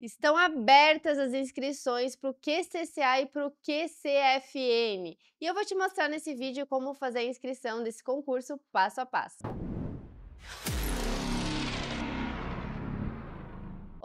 Estão abertas as inscrições para o QCCA e para o QCFN, E eu vou te mostrar nesse vídeo como fazer a inscrição desse concurso passo a passo.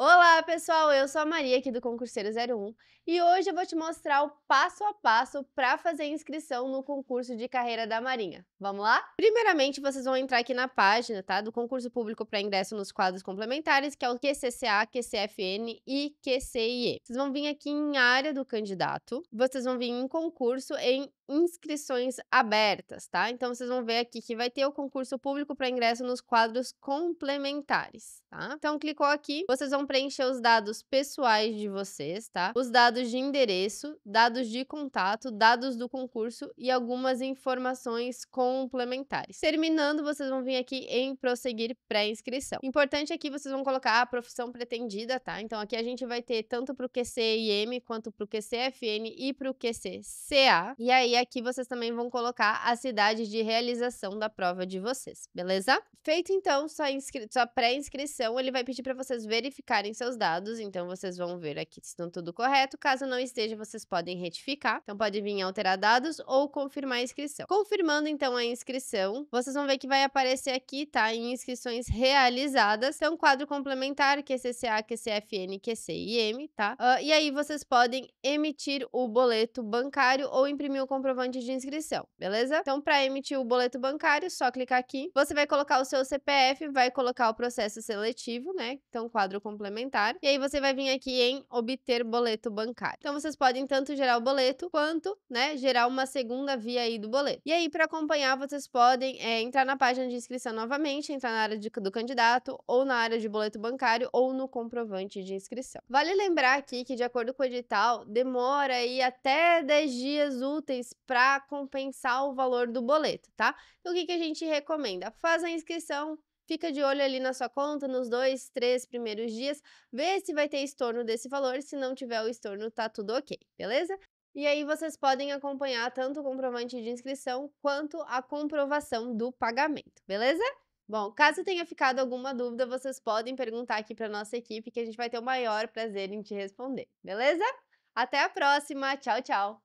Olá, pessoal! Eu sou a Maria, aqui do Concurseiro 01, e hoje eu vou te mostrar o passo a passo para fazer inscrição no concurso de carreira da Marinha. Vamos lá? Primeiramente, vocês vão entrar aqui na página, tá? Do concurso público para ingresso nos quadros complementares, que é o QCCA, QCFN e QCIE. Vocês vão vir aqui em área do candidato, vocês vão vir em concurso em inscrições abertas, tá? Então, vocês vão ver aqui que vai ter o concurso público para ingresso nos quadros complementares, tá? Então, clicou aqui, vocês vão preencher os dados pessoais de vocês, tá? Os dados de endereço, dados de contato, dados do concurso e algumas informações complementares. Terminando, vocês vão vir aqui em prosseguir pré-inscrição. Importante aqui é vocês vão colocar a profissão pretendida, tá? Então aqui a gente vai ter tanto para o QCIM quanto para o QCFN e para o QCCA. E aí aqui vocês também vão colocar a cidade de realização da prova de vocês, beleza? Feito então sua, sua pré-inscrição, ele vai pedir para vocês verificar verificarem seus dados, então vocês vão ver aqui se estão tudo correto. Caso não esteja, vocês podem retificar. Então pode vir alterar dados ou confirmar a inscrição. Confirmando então a inscrição, vocês vão ver que vai aparecer aqui, tá? Em inscrições realizadas. Então quadro complementar, QCCA, QCFN, QCIM, tá? Uh, e aí vocês podem emitir o boleto bancário ou imprimir o comprovante de inscrição, beleza? Então para emitir o boleto bancário, só clicar aqui. Você vai colocar o seu CPF, vai colocar o processo seletivo, né? Então quadro complementar complementar. E aí você vai vir aqui em obter boleto bancário. Então vocês podem tanto gerar o boleto quanto, né, gerar uma segunda via aí do boleto. E aí para acompanhar vocês podem é, entrar na página de inscrição novamente, entrar na área de, do candidato ou na área de boleto bancário ou no comprovante de inscrição. Vale lembrar aqui que de acordo com o edital demora aí até 10 dias úteis para compensar o valor do boleto, tá? Então, o que, que a gente recomenda? Faz a inscrição Fica de olho ali na sua conta nos dois, três primeiros dias, vê se vai ter estorno desse valor. Se não tiver o estorno, tá tudo ok, beleza? E aí vocês podem acompanhar tanto o comprovante de inscrição quanto a comprovação do pagamento, beleza? Bom, caso tenha ficado alguma dúvida, vocês podem perguntar aqui para nossa equipe que a gente vai ter o maior prazer em te responder, beleza? Até a próxima, tchau, tchau!